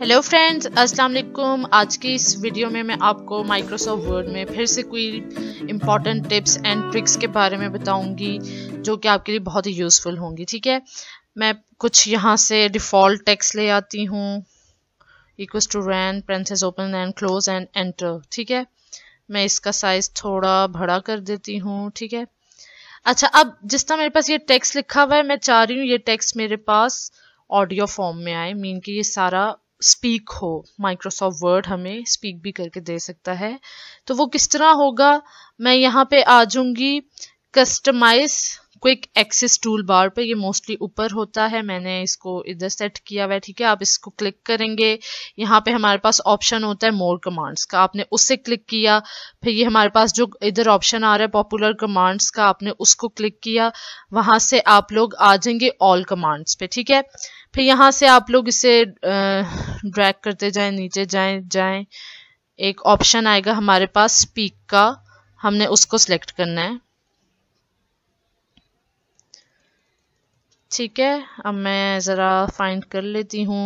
Hello friends अस्सलाम वालेकुम आज की इस वीडियो में मैं आपको माइक्रोसॉफ्ट वर्ड में फिर से कोई इम्पॉर्टेंट टिप्स एंड ट्रिक्स के बारे में बताऊंगी जो कि आपके लिए बहुत ही यूज़फुल होंगी ठीक है मैं कुछ यहाँ से डिफ़ॉल्ट टेक्स्ट ले आती हूँ equals to rand parentheses open and close and enter ठीक है मैं इसका साइज़ थोड़ा बड़ा कर देती हूँ ठीक है अच्छा अब जिस तरह मेरे पास ये टेक्स्ट लिखा हुआ है मैं चाह रही हूँ ये टेक्स्ट मेरे पास ऑडियो फॉर्म में आए मीन कि ये सारा स्पीक हो माइक्रोसॉफ्ट वर्ड हमें स्पीक भी करके दे सकता है तो वो किस तरह होगा मैं यहाँ पे आ जाऊंगी customize quick access tool bar पे ये मोस्टली ऊपर होता है मैंने इसको इधर सेट किया हुआ है ठीक है आप इसको क्लिक करेंगे यहाँ पे हमारे पास ऑप्शन होता है मोर कमांड्स का आपने उससे क्लिक किया फिर ये हमारे पास जो इधर ऑप्शन आ रहा है पॉपुलर कमांड्स का आपने उसको क्लिक किया वहाँ से आप लोग आ जाएंगे ऑल कमांड्स पे ठीक है फिर यहाँ से आप लोग इसे ड्रैक करते जाए नीचे जाए जाए एक ऑप्शन आएगा हमारे पास स्पीक का हमने उसको सिलेक्ट करना है ठीक है अब मैं ज़रा फाइंड कर लेती हूँ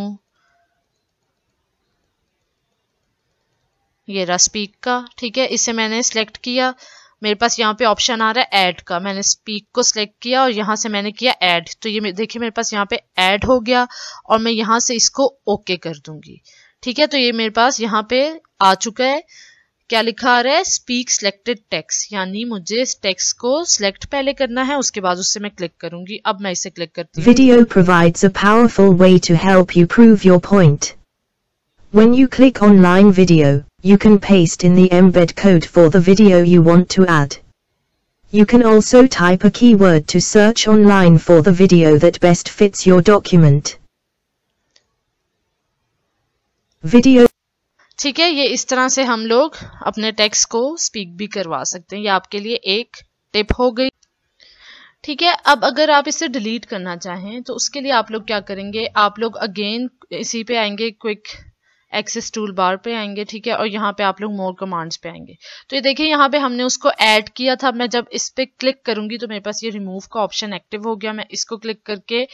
ये रहा स्पीक का ठीक है इसे मैंने सेलेक्ट किया मेरे पास यहाँ पे ऑप्शन आ रहा है ऐड का मैंने स्पीक को सिलेक्ट किया और यहाँ से मैंने किया ऐड तो ये देखिए मेरे पास यहाँ पे ऐड हो गया और मैं यहाँ से इसको ओके कर दूंगी ठीक है तो ये मेरे पास यहाँ पे आ चुका है क्या लिखा रहा है स्पीक सिलेक्टेड यानी मुझे इस टेक्स्ट को सिलेक्ट पहले करना है उसके बाद उससे मैं क्लिक करूंगी अब मैं इसे क्लिक करती हूँ video provides a powerful way to help you prove your point. When you click on line video, you can paste in the embed code for the video you want to add. You can also type a keyword to search online for the video that best fits your document. Video ठीक है ये इस तरह से हम लोग अपने text को स्पीक भी करवा सकते हैं ये आपके लिए एक टिप हो गई ठीक है अब अगर आप इसे डिलीट करना चाहें तो उसके लिए आप लोग क्या करेंगे आप लोग अगेन इसी पे आएंगे क्विक एक्सेस टूल बार पे आएंगे ठीक है और यहाँ पे आप लोग मोर कमांड्स पे आएंगे तो ये देखिए यहाँ पे हमने उसको ऐड किया था मैं जब इस पर क्लिक करूंगी तो मेरे पास ये रिमूव का ऑप्शन एक्टिव हो गया मैं इसको क्लिक करके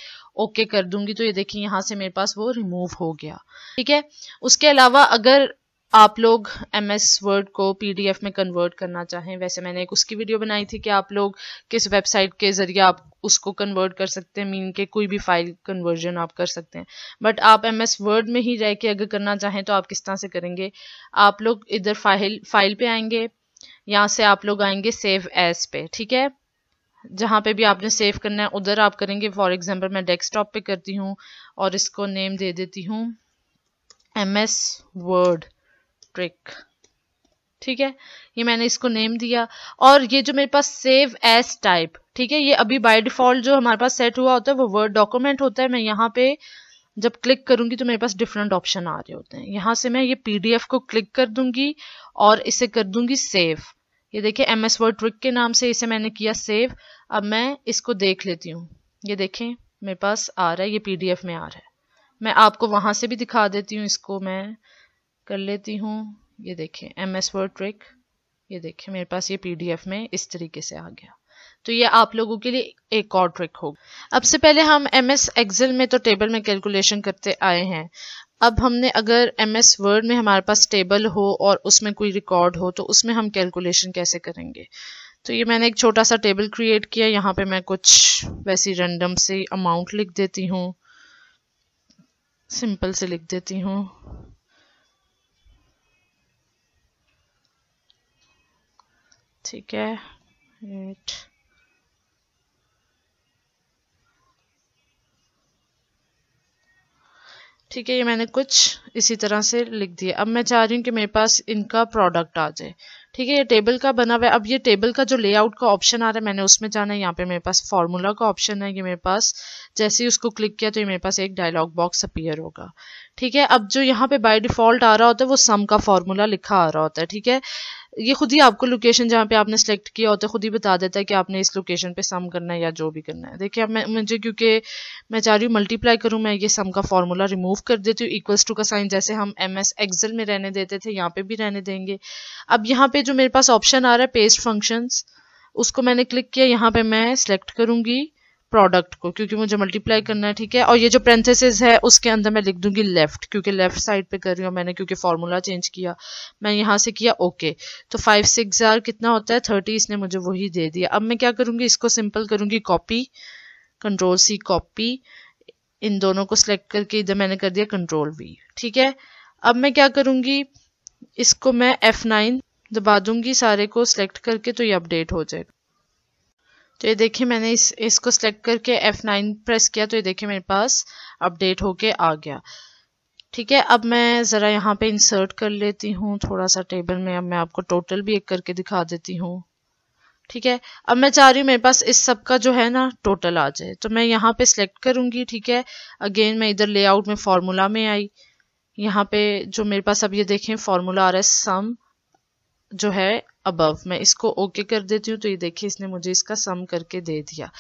ओके कर दूंगी तो ये देखिए यहाँ से मेरे पास वो रिमूव हो गया ठीक है उसके अलावा अगर आप लोग एम एस वर्ड को पी डी एफ में कन्वर्ट करना चाहें वैसे मैंने एक उसकी वीडियो बनाई थी कि आप लोग किस वेबसाइट के ज़रिए आप उसको कन्वर्ट कर सकते हैं मीन के कोई भी फाइल कन्वर्जन आप कर सकते हैं बट आप एम एस वर्ड में ही रह के अगर करना चाहें तो आप किस तरह से करेंगे आप लोग इधर फाइल फाइल पे आएंगे यहाँ से आप लोग आएंगे सेव एस पे ठीक है जहाँ पे भी आपने सेव करना है उधर आप करेंगे फॉर एग्जाम्पल मैं डेस्कटॉप पे करती हूँ और इसको नेम दे देती हूँ एम एस वर्ड ट्रिक ठीक है ये मैंने इसको नेम दिया और ये जो मेरे पास सेव एस टाइप ठीक है ये अभी बाय डिफॉल्ट जो हमारे पास सेट हुआ होता है वो वर्ड डॉक्यूमेंट होता है मैं यहाँ पे जब क्लिक करूंगी तो मेरे पास डिफरेंट ऑप्शन आ रहे होते हैं यहाँ से मैं ये पीडीएफ को क्लिक कर दूंगी और इसे कर दूंगी सेव ये देखिए एम एस वर्ड ट्रिक के नाम से इसे मैंने किया सेव अब मैं इसको देख लेती हूँ ये देखें मेरे पास आ रहा है ये पीडीएफ में आ रहा है मैं आपको वहां से भी दिखा देती हूँ इसको मैं कर लेती हूँ ये देखें एम एस वर्ड ट्रिक ये देखें मेरे पास ये पीडीएफ में इस तरीके से आ गया तो ये आप लोगों के लिए एक और ट्रिक होगा अब से पहले हम एम एस एक्सल में तो टेबल में कैलकुलेशन करते आए हैं अब हमने अगर एम एस वर्ड में हमारे पास टेबल हो और उसमें कोई रिकॉर्ड हो तो उसमें हम कैलकुलेशन कैसे करेंगे तो ये मैंने एक छोटा सा टेबल क्रिएट किया यहाँ पे मैं कुछ वैसी रैंडम से अमाउंट लिख देती हूँ सिंपल से लिख देती हूँ ठीक है एट ठीक है ये मैंने कुछ इसी तरह से लिख दिया अब मैं चाह रही हूँ कि मेरे पास इनका प्रोडक्ट आ जाए ठीक है ये टेबल का बना हुआ है अब ये टेबल का जो लेआउट का ऑप्शन आ रहा है मैंने उसमें जाना है यहाँ पे मेरे पास फार्मूला का ऑप्शन है ये मेरे पास जैसे ही उसको क्लिक किया तो ये मेरे पास एक डायलॉग बॉक्स अपीयर होगा ठीक है अब जो यहाँ पे बाय डिफॉल्ट आ रहा होता है वो सम का फार्मूला लिखा आ रहा होता है ठीक है ये खुद ही आपको लोकेशन जहाँ पे आपने सेलेक्ट किया होता है खुद ही बता देता है कि आपने इस लोकेशन पे सम करना है या जो भी करना है देखिए अब मैं मुझे क्योंकि मैं चाह रही हूँ मल्टीप्लाई करूँ मैं ये सम का फॉर्मूला रिमूव कर देती हूँ इक्वल्स टू का साइन जैसे हम एम एस एक्सेल में रहने देते थे यहाँ पे भी रहने देंगे अब यहाँ पे जो मेरे पास ऑप्शन आ रहा है पेस्ट फंक्शंस उसको मैंने क्लिक किया यहाँ पर मैं सेलेक्ट करूँगी प्रोडक्ट को क्योंकि मुझे मल्टीप्लाई करना है ठीक है और ये जो प्रेंथेसिस है उसके अंदर मैं लिख दूंगी लेफ्ट क्योंकि लेफ्ट साइड पे कर रही हूँ मैंने क्योंकि फार्मूला चेंज किया मैं यहाँ से किया ओके तो फाइव सिक्स आर कितना होता है थर्टी इसने मुझे वही दे दिया अब मैं क्या करूँगी इसको सिंपल करूँगी कॉपी कंट्रोल सी कॉपी इन दोनों को सिलेक्ट करके इधर मैंने कर दिया कंट्रोल वी ठीक है अब मैं क्या करूँगी इसको मैं एफ नाइन दबा दूंगी सारे को सिलेक्ट करके तो ये अपडेट हो जाएगा तो ये देखिए मैंने इस इसको सेलेक्ट करके F9 प्रेस किया तो ये देखिए मेरे पास अपडेट होके आ गया ठीक है अब मैं ज़रा यहाँ पे इंसर्ट कर लेती हूँ थोड़ा सा टेबल में अब मैं आपको टोटल भी एक करके दिखा देती हूँ ठीक है अब मैं चाह रही हूँ मेरे पास इस सब का जो है ना टोटल आ जाए तो मैं यहाँ पे सिलेक्ट करूँगी ठीक है अगेन मैं इधर लेआउट में फार्मूला में आई यहाँ पे जो मेरे पास अब ये देखें फार्मूला आ रहा है सम जो है अबव मैं इसको ओके कर देती हूँ तो ये देखिए इसने मुझे इसका सम करके दे दिया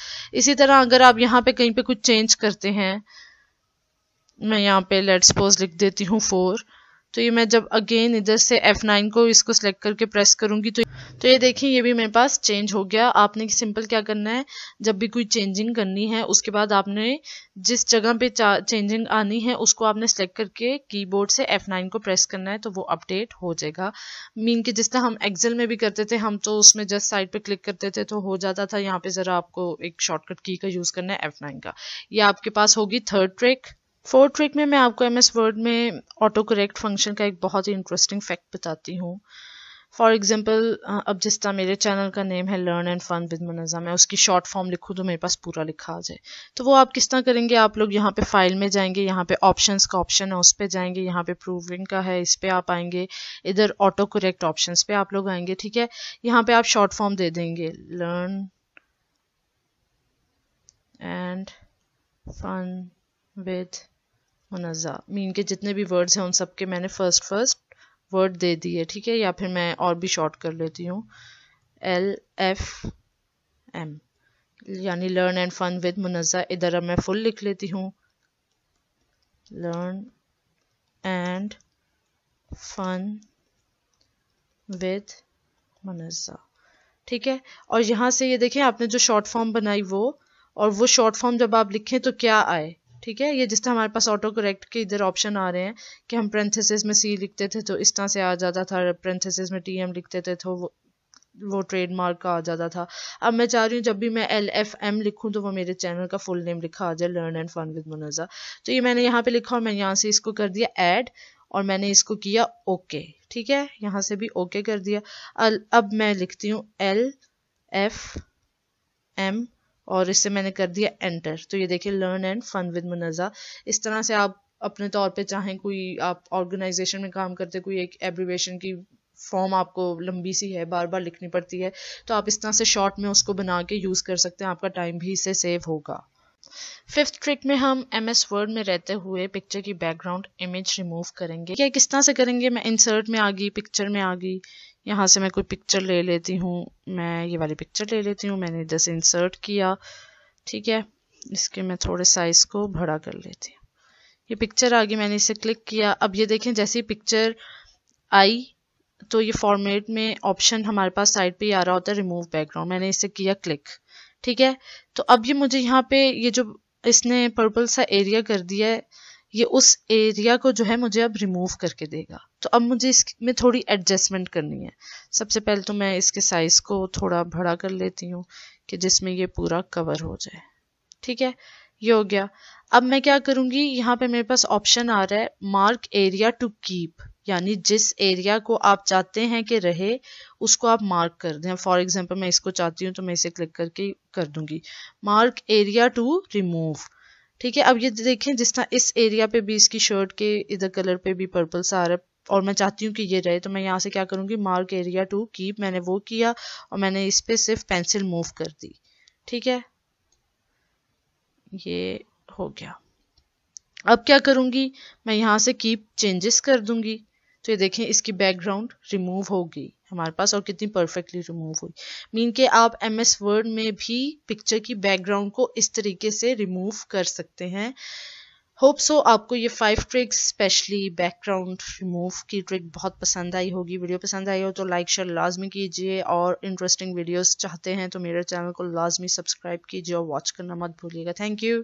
इसी तरह अगर आप यहाँ पे कहीं पे कुछ चेंज करते हैं मैं यहाँ पे लेट सपोज लिख देती हूँ फोर तो ये मैं जब अगेन इधर से एफ नाइन को इसको सेलेक्ट करके प्रेस करूँगी तो तो ये देखिए ये भी मेरे पास चेंज हो गया आपने सिंपल क्या करना है जब भी कोई चेंजिंग करनी है उसके बाद आपने जिस जगह पे चेंजिंग आनी है उसको आपने सेलेक्ट करके कीबोर्ड से F9 को प्रेस करना है तो वो अपडेट हो जाएगा मीन कि जिस तरह हम एक्सेल में भी करते थे हम तो उसमें जस्ट साइड पे क्लिक करते थे तो हो जाता था यहाँ पे ज़रा आपको एक शॉर्टकट की का यूज़ करना है नाइन का ये आपके पास होगी थर्ड ट्रिक फोर्थ ट्रिक में मैं आपको एम एस वर्ड में ऑटो करेक्ट फंक्शन का एक बहुत ही इंटरेस्टिंग फैक्ट बताती हूँ फॉर एग्ज़ाम्पल uh, अब जिस तरह मेरे चैनल का नेम है learn and fun with Munza मैं उसकी शॉर्ट फॉर्म लिखूँ तो मेरे पास पूरा लिखा आ जाए तो वो आप किस तरह करेंगे आप लोग यहाँ पे फाइल में जाएंगे यहाँ पे ऑप्शंस का ऑप्शन है उस पर जाएंगे यहाँ पे प्रूविंग का है इस पर आप आएंगे इधर ऑटो करेक्ट ऑप्शन पे आप लोग आएंगे ठीक है यहाँ पे आप शॉर्ट फॉर्म दे देंगे learn and fun with Munza mean के जितने भी वर्ड्स हैं उन सब के मैंने फर्स्ट फर्स्ट वर्ड दे दिए ठीक है या फिर मैं और भी शॉर्ट कर लेती हूँ एल एफ एम यानी learn and fun with Munza इधर अब मैं फुल लिख लेती हूँ learn and fun with Munza ठीक है और यहाँ से ये देखें आपने जो शॉर्ट फॉर्म बनाई वो और वो शॉर्ट फॉर्म जब आप लिखें तो क्या आए ठीक है ये जिस तरह हमारे पास ऑटो करेक्ट के इधर ऑप्शन आ रहे हैं कि हम प्रेंथेसिस में सी लिखते थे तो इस तरह से आ जाता था प्रेंथेसिस में टी एम लिखते थे तो वो वो ट्रेडमार्क का आ जाता था अब मैं चाह रही हूँ जब भी मैं एल एफ एम लिखूँ तो वो मेरे चैनल का फुल नेम लिखा आ जाए learn and fun with Munza तो ये मैंने यहाँ पे लिखा और मैंने यहाँ से इसको कर दिया ऐड और मैंने इसको किया ओके ठीक है यहाँ से भी ओके कर दिया अब मैं लिखती हूँ एल एफ एम और इससे मैंने कर दिया एंटर तो ये देखिए learn and fun with Munza इस तरह से आप अपने तौर पे चाहें कोई आप ऑर्गेनाइजेशन में काम करते कोई एक एब्रीवेशन की फॉर्म आपको लंबी सी है बार बार लिखनी पड़ती है तो आप इस तरह से शॉर्ट में उसको बना के यूज़ कर सकते हैं आपका टाइम भी इससे सेव होगा फिफ्थ ट्रिक में हम एम एस वर्ड में रहते हुए पिक्चर की बैकग्राउंड इमेज रिमूव करेंगे क्या किस तरह से करेंगे मैं इंसर्ट में आ गई पिक्चर में आ गई यहाँ से मैं कोई पिक्चर ले लेती हूँ मैं ये वाली पिक्चर ले लेती हूँ मैंने इधर से इंसर्ट किया ठीक है इसके मैं थोड़े साइज़ को बड़ा कर लेती हूँ ये पिक्चर आ गई मैंने इसे क्लिक किया अब ये देखें जैसे ही पिक्चर आई तो ये फॉर्मेट में ऑप्शन हमारे पास साइड पे आ रहा होता है रिमूव बैकग्राउंड मैंने इसे किया क्लिक ठीक है तो अब ये मुझे यहाँ पे ये जो इसने पर्पल सा एरिया कर दिया है ये उस एरिया को जो है मुझे अब रिमूव करके देगा तो अब मुझे इसमें थोड़ी एडजस्टमेंट करनी है सबसे पहले तो मैं इसके साइज़ को थोड़ा बड़ा कर लेती हूँ कि जिसमें ये पूरा कवर हो जाए ठीक है ये हो गया अब मैं क्या करूँगी यहाँ पे मेरे पास ऑप्शन आ रहा है मार्क एरिया टू कीप यानी जिस एरिया को आप चाहते हैं कि रहे उसको आप मार्क कर दें फॉर एग्जाम्पल मैं इसको चाहती हूँ तो मैं इसे क्लिक करके कर दूंगी मार्क एरिया टू रिमूव ठीक है अब ये देखें जिस तरह इस एरिया पे भी इसकी शर्ट के इधर कलर पे भी पर्पल सा आ रहा है और मैं चाहती हूँ कि ये रहे तो मैं यहाँ से क्या करूँगी मार्क एरिया टू कीप मैंने वो किया और मैंने इस पर सिर्फ पेंसिल मूव कर दी ठीक है ये हो गया अब क्या करूँगी मैं यहाँ से कीप चेंजेस कर दूँगी तो ये देखें इसकी बैकग्राउंड रिमूव होगी हमारे पास और कितनी परफेक्टली रिमूव हुई मीन के आप एम एस वर्ड में भी पिक्चर की बैकग्राउंड को इस तरीके से रिमूव कर सकते हैं होप सो so, आपको ये five tricks specially background remove की ट्रिक बहुत पसंद आई होगी वीडियो पसंद आई हो तो लाइक शेयर लाजमी कीजिए और इंटरेस्टिंग वीडियोस चाहते हैं तो मेरे चैनल को लाजमी सब्सक्राइब कीजिए और वॉच करना मत भूलिएगा थैंक यू